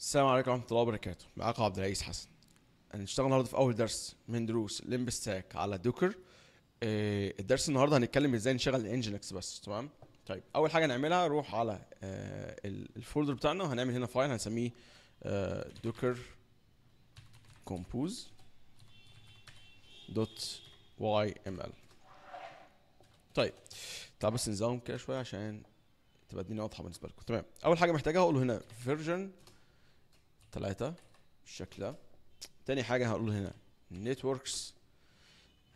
السلام عليكم ورحمة الله وبركاته، معاكم عبد العزيز حسن. هنشتغل النهارده في أول درس من دروس ستاك على دوكر. إيه الدرس النهارده هنتكلم ازاي نشغل الانجينكس بس تمام؟ طيب أول حاجة نعملها نروح على آه الفولدر بتاعنا وهنعمل هنا فايل هنسميه دوكر آه، كومبوز دوت واي ام ال. طيب تعال بس نزوم كده شوية عشان تبقى الدنيا واضحة بالنسبة لكم تمام. أول حاجة محتاجها اقوله هنا فيرجن ثلاثة بالشكل ده تاني حاجة هقول هنا نتوركس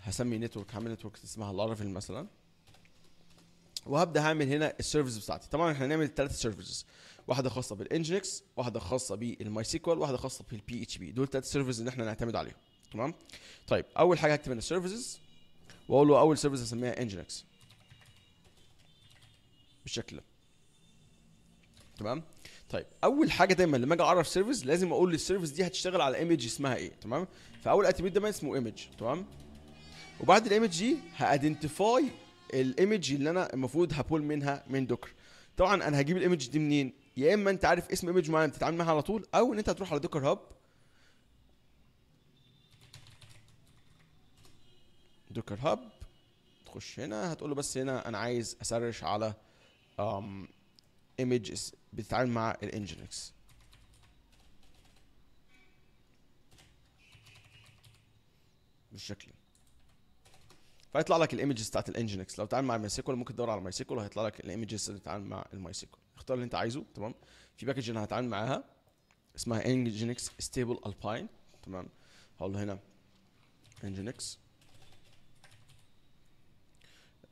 هسمي نتورك هعمل نتورك اسمها لارافيل مثلا وهبدا هعمل هنا السيرفيس بتاعتي طبعا احنا هنعمل ثلاث سيرفيسز واحده خاصه بالانجينكس واحده خاصه بالماي سيكوال واحده خاصه بالبي اتش بي دول ثلاث سيرفيسز اللي احنا نعتمد عليهم تمام طيب اول حاجه هكتب هنا السيرفيسز واقول له اول سيرفيس هسميها انجينكس بالشكل ده تمام طيب اول حاجه دايما لما اجي اعرف سيرفيس لازم اقول للسيرفيس دي هتشتغل على ايمج اسمها ايه تمام فاول اتريبيوت ده اسمه ايمج تمام وبعد الايمج دي هايدنتيفاي الايمج اللي انا المفروض هبول منها من دوكر طبعا انا هجيب الايمج دي منين يا اما انت عارف اسم ايمج معين بتتعامل معاها على طول او ان انت هتروح على دوكر هاب دوكر هاب تخش هنا هتقول له بس هنا انا عايز اسرش على ايمج بتتعامل مع الانجينكس بالشكل فيطلع لك الايمجز بتاعت الانجينكس لو بتتعامل مع سيكول ممكن تدور على سيكول وهيطلع لك الايمجز اللي بتتعامل مع سيكول اختار اللي انت عايزه تمام في باكج انا هتعامل معاها اسمها انجينكس ستيبل الباين تمام هقول له هنا انجينكس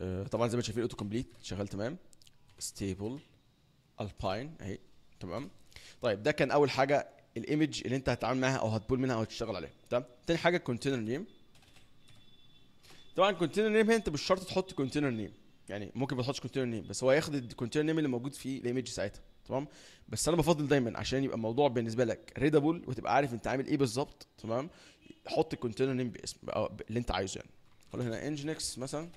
آه، طبعا زي ما شايفين اوتو كومبليت شغال تمام ستيبل الباين اهي تمام طيب ده كان اول حاجه الايمج اللي انت هتتعامل معاها او هتبول منها او هتشتغل عليها تمام تاني حاجه الكونتينر نيم طبعا الكونتينر نيم هنا انت مش شرط تحط كونتينر نيم يعني ممكن ما تحطش كونتينر نيم بس هو هياخد الكونتينر نيم اللي موجود في الايمج ساعتها تمام بس انا بفضل دايما عشان يبقى الموضوع بالنسبه لك ريدابل وتبقى عارف انت عامل ايه بالظبط تمام حط الكونتينر نيم باسم اللي انت عايزه يعني خلينا هنا انجينكس مثلا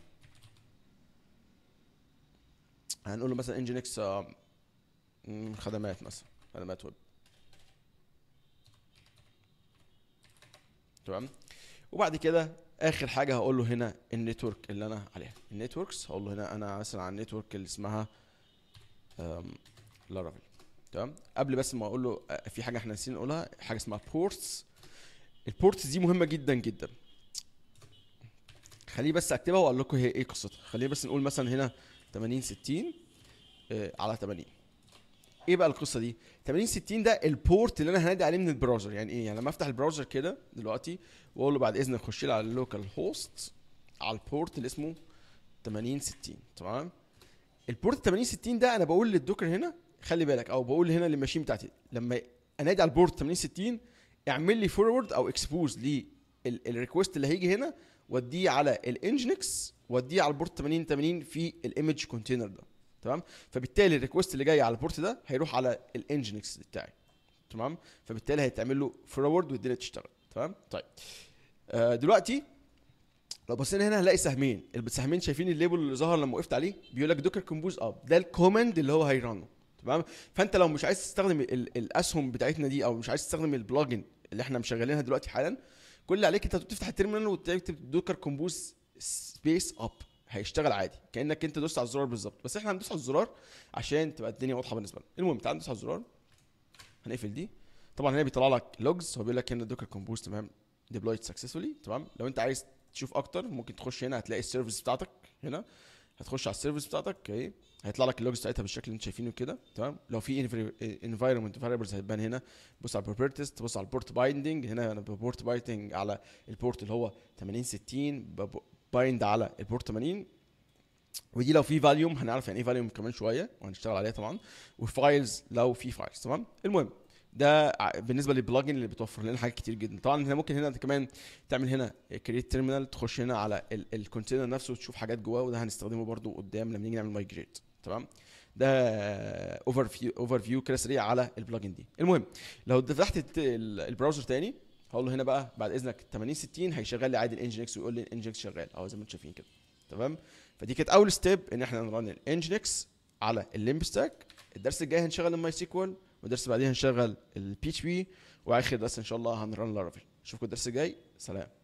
هنقول له مثلا انجينكس آه، خدمات مثلا خدمات ويب تمام وبعد كده اخر حاجه هقول له هنا النتورك اللي انا عليها النتوركس هقول له هنا انا مثلا على النتورك اللي اسمها لارافيل تمام قبل بس ما اقول له آه، في حاجه احنا ناسيين نقولها حاجه اسمها بورتس البورتس دي مهمه جدا جدا خليه بس اكتبها واقول لكم هي ايه قصتها خليه بس نقول مثلا هنا 80 60 آه، على 80 ايه بقى القصه دي 80 60 ده البورت اللي انا هنادي عليه من البراوزر يعني ايه يعني لما افتح البراوزر كده دلوقتي واقول له بعد اذنك خش لي على اللوكال هوست على البورت اللي اسمه 80 60 تمام البورت 80 60 ده انا بقول للدوكر هنا خلي بالك او بقول هنا للماشين بتاعتي لما انادي على البورت 80 60 اعمل لي فورورد او اكسبوز للريكوست اللي هيجي هنا واديه على الانجنكس واديه على البورت 80 80 في الايمج كونتينر ده تمام فبالتالي الريكوست اللي جاي على البورت ده هيروح على الانجينكس بتاعي تمام فبالتالي هيتعمل له فورورد والدنيا تشتغل تمام طيب آه دلوقتي لو بصينا هنا هنلاقي سهمين السهمين شايفين الليبل اللي ظهر لما وقفت عليه بيقول لك دوكر كومبوز اب ده الكوماند اللي هو هيرنه تمام فانت لو مش عايز تستخدم الاسهم بتاعتنا دي او مش عايز تستخدم البلجن اللي احنا مشغلينها دلوقتي حالا كل اللي عليك انت تفتح التيرمينال وتكتب دوكر كومبوز سبيس اب هيشتغل عادي كانك انت دوست على الزرار بالظبط بس احنا هندوس على الزرار عشان تبقى الدنيا واضحه بالنسبه لنا المهم تعال ندوس على الزرار هنقفل دي طبعا هنا بيطلع لك لوجز هو بيقول لك هنا دوكر كومبوز تمام ديبلويد سكسسفولي تمام لو انت عايز تشوف اكتر ممكن تخش هنا هتلاقي السيرفيس بتاعتك هنا هتخش على السيرفيس بتاعتك اوكي هيطلع لك اللوجز بتاعتها بالشكل اللي انت شايفينه كده تمام لو في انفايرمنت فاريبلز هتبان هنا بص على البروبرتيز تبص على البورت بايندنج هنا انا بورت بايندنج على البورت اللي هو 80 60 بايند على البورت 80 ودي لو في فاليوم هنعرف يعني ايه فاليوم كمان شويه وهنشتغل عليها طبعا وفايلز لو في فايلز تمام المهم ده بالنسبه للبلجن اللي بتوفر لنا حاجات كتير جدا طبعا هنا ممكن هنا انت كمان تعمل هنا كريت تيرمينال تخش هنا على الكونتينر نفسه وتشوف حاجات جواه وده هنستخدمه برده قدام لما نيجي نعمل مايجريت تمام ده اوفر فيو اوفر فيو كده سريع على البلجن دي المهم لو فتحت البراوزر تاني هقول له هنا بقى بعد اذنك 80 60 هيشغل لي عادي الانجينكس ويقول لي الانجينكس شغال اهو زي ما انتم شايفين كده تمام فدي كانت اول ستيب ان احنا نرن الانجينكس على الليمب ستاك الدرس الجاي هنشغل الماي سيكوال والدرس بعديه هنشغل البي اتش بي واخر درس ان شاء الله هنرن لارافيل اشوفكم الدرس الجاي سلام